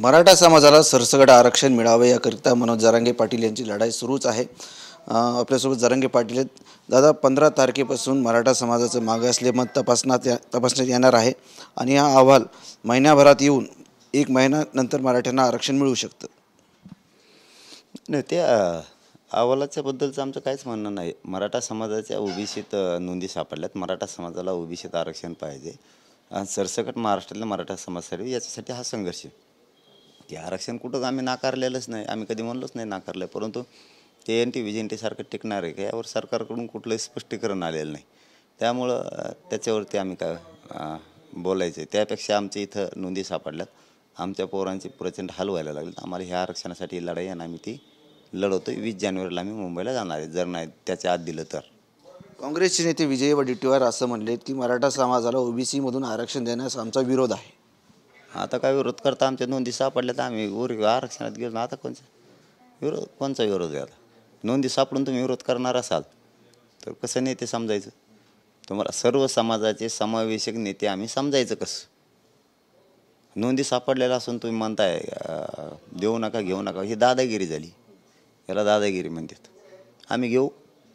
मराठा समाजाला सरसगड आरक्षण मिळावं याकरिता मनोज जरांगे पाटील यांची लढाई सुरूच आहे आपल्यासोबत जरांगे पाटील आहेत दादा पंधरा तारखेपासून मराठा समाजाचं असले मत तपासण्यात या तपासण्यात येणार आहे आणि हा अहवाल महिन्याभरात येऊन एक महिन्यानंतर मराठ्यांना आरक्षण मिळू शकतं नाही त्या अहवालाच्याबद्दलचं आमचं काहीच म्हणणं नाही मराठा समाजाच्या ओबीसीत नोंदी सापडल्यात मराठा समाजाला ओबीसीत आरक्षण पाहिजे सरसकट महाराष्ट्रातल्या मराठा समाजासाठी याच्यासाठी हा संघर्ष की आरक्षण कुठंच आम्ही नाकारलेलंच नाही आम्ही कधी म्हणलोच नाही नाकारलं परंतु ते एन टी सारखं टिकणार आहे का यावर सरकारकडून कुठलंही स्पष्टीकरण आलेलं नाही त्यामुळं त्याच्यावरती आम्ही काय बोलायचे त्यापेक्षा आमच्या इथं नोंदी सापडल्यात आमच्या पोरांचे प्रचंड हाल व्हायला लागले आम्हाला ह्या आरक्षणासाठी लढाई आणि आम्ही ती लढवतो वीस जानेवारीला आम्ही मुंबईला जाणार आहे जर नाही त्याच्या आत दिलं तर काँग्रेसचे नेते विजय वडेट्टीवार असं म्हणले की मराठा समाजाला ओबीसीमधून आरक्षण देण्यास आमचा विरोध आहे आता काय विरोध करता आमच्या नोंदी सापडल्या तर आम्ही उर आरक्षणात गेलो आता कोणचा विरोध कोणचा विरोध आहे नोंदी सापडून तुम्ही विरोध करणार असाल तर कसं नेते समजायचं तुम्हाला सर्व समाजाचे समावेशक नेते आम्ही समजायचं कसं नोंदी सापडलेला असून तुम्ही म्हणताय देऊ नका घेऊ नका ही दादागिरी झाली याला दादागिरी म्हणतात आम्ही घेऊ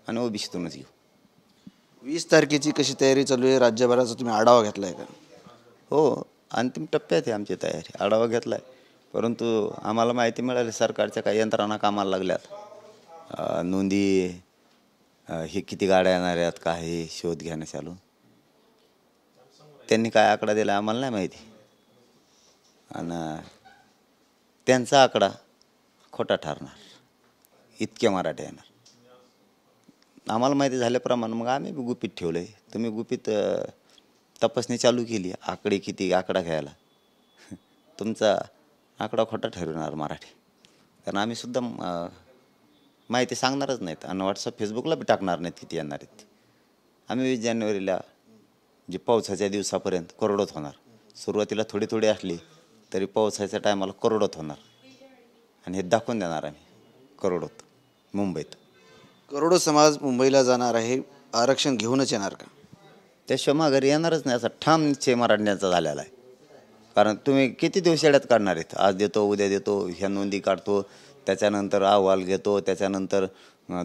आणि ओबीसीतूनच घेऊ वीस तारखेची कशी तयारी चालू आहे राज्यभराचा तुम्ही आढावा घेतला आहे का हो अंतिम टप्प्यात आहे आमची तयारी आढावा घेतला आहे परंतु आम्हाला माहिती मिळाली सरकारच्या काही यंत्रणा कामाला लागल्यात नोंदी हे किती गाड्या येणार आहेत काय हे शोध घेण्यास चालू त्यांनी काय आकडा दिला आम्हाला नाही माहिती आणि त्यांचा आकडा खोटा ठरणार इतके मराठे येणार आम्हाला माहिती झाल्याप्रमाणे मग आम्ही गुपित ठेवलं आहे तुम्ही गुपित तपासणी चालू केली आकडे किती आकडा घ्यायला तुमचा आकडा खोटा ठरवणार मराठी कारण आम्ही सुद्धा माहिती सांगणारच नाहीत आणि व्हॉट्सअप फेसबुकला बी टाकणार नाहीत किती येणार आहेत आम्ही वीस जानेवारीला जे पावसाच्या दिवसापर्यंत करोडत होणार सुरुवातीला थोडी थोडी असली तरी पावसाच्या टायमाला करोडत होणार आणि हे दाखवून देणार आम्ही करोडोत मुंबईत करोडो समाज मुंबईला जाणार आहे आरक्षण घेऊनच येणार का त्याशिवाय माघारी येणारच नाही असा ठाम निश्चय मराठ्यांचा झालेला आहे कारण तुम्ही किती दिवस येड्यात काढणार आहेत आज देतो उद्या देतो ह्या नोंदी काढतो त्याच्यानंतर अहवाल घेतो त्याच्यानंतर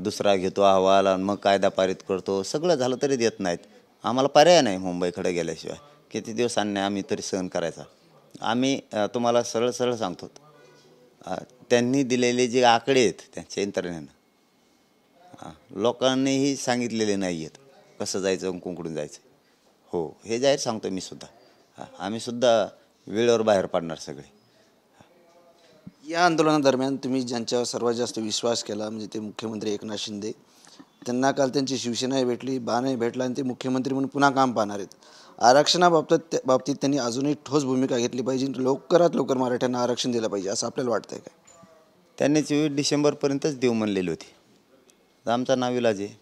दुसरा घेतो अहवाल आणि मग कायदा पारित करतो सगळं झालं तरी देत नाहीत आम्हाला पर्याय नाही मुंबईकडे गेल्याशिवाय किती दिवस आणण्या आम्ही तरी सहन करायचा आम्ही तुम्हाला सरळ सरळ सांगतो त्यांनी दिलेले जे आकडे आहेत त्यांच्या यंत्रणेनं लोकांनीही सांगितलेले नाही आहेत कसं जायचं कुंकडून जायचं हो हे जाहीर सांगतो मी सुद्धा आम्ही सुद्धा वेळेवर बाहेर पडणार सगळे या आंदोलनादरम्यान तुम्ही ज्यांच्यावर सर्वात जास्त विश्वास केला म्हणजे ते मुख्यमंत्री एकनाथ शिंदे त्यांना काल त्यांची शिवसेनाही भेटली बाणाही भेटला आणि ते मुख्यमंत्री म्हणून पुन्हा काम पाहणार आहेत आरक्षणाबाबत बाबतीत त्यांनी अजूनही ठोस भूमिका घेतली पाहिजे लवकरात लवकर मराठ्यांना आरक्षण दिलं पाहिजे असं आपल्याला वाटतंय काय त्यांनी चोवीस डिसेंबरपर्यंतच देऊ म्हणलेली होती आमचा नाविलाज आहे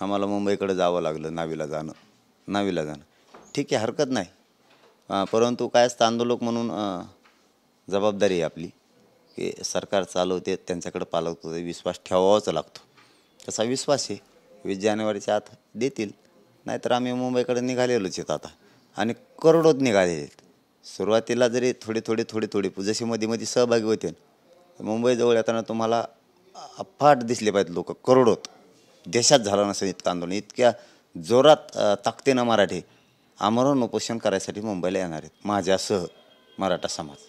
आम्हाला मुंबईकडे जावं लागलं नावीला जाणं नावी लगान ठीक आहे हरकत नाही परंतु काय आंदोलक म्हणून जबाबदारी आहे आपली की सरकार चालवते त्यांच्याकडे ते विश्वास ठेवावाच लागतो तसा विश्वास आहे वीस जानेवारीच्या आत देतील नाहीतर आम्ही मुंबईकडे निघालेलोच आहेत आता आणि करोडोत निघालेत सुरुवातीला जरी थोडे थोडे थोडे थोडे जशी मध्ये मध्ये सहभागी होते मुंबईजवळ येताना तुम्हाला अफाट दिसले पाहिजेत लोक करोडोत देशात झालं नसेल इतकं आंदोलन इतक्या जोरात ताकदीनं मराठी आमरण उपोषण करायसाठी मुंबईला येणार आहेत माझ्यासह मराठा समाज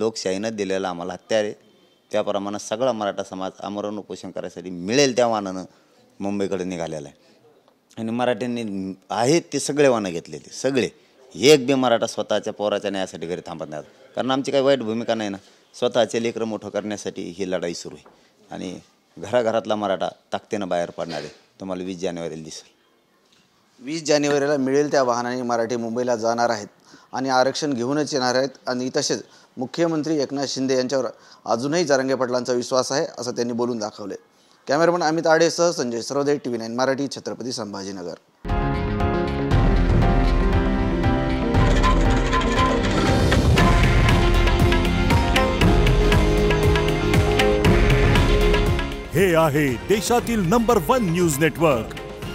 लोकशाहीनं दिलेला आम्हाला हत्यार आहे त्याप्रमाणे सगळा मराठा समाज आमरण उपोषण करायसाठी मिळेल त्या वानानं मुंबईकडे निघालेला आहे आणि मराठ्यांनी आहेत ते सगळे वानं घेतलेले सगळे एक बी मराठा स्वतःच्या पोराच्या न्यायासाठी घरी थांबत नाही कारण आमची काही वाईट भूमिका नाही ना स्वतःचे लेकरं मोठं करण्यासाठी ही लढाई सुरू आहे आणि घराघरातला मराठा ताकदीनं बाहेर पडणार आहे तुम्हाला वीस जानेवारीला दिसेल वीस जानेवारीला मिळेल त्या वाहनाने मराठी मुंबईला जाणार आहेत आणि आरक्षण घेऊनच येणार आहेत आणि तसेच मुख्यमंत्री एकनाथ शिंदे यांच्यावर अजूनही जारंगे पाटलांचा विश्वास आहे असं त्यांनी बोलून दाखवले कॅमेरामन अमित आडेसह Sanjay Sarode T V nine Marathi Chhatrapati Sambhajinagar हे आहे देशातील नंबर वन न्यूज नेटवर्क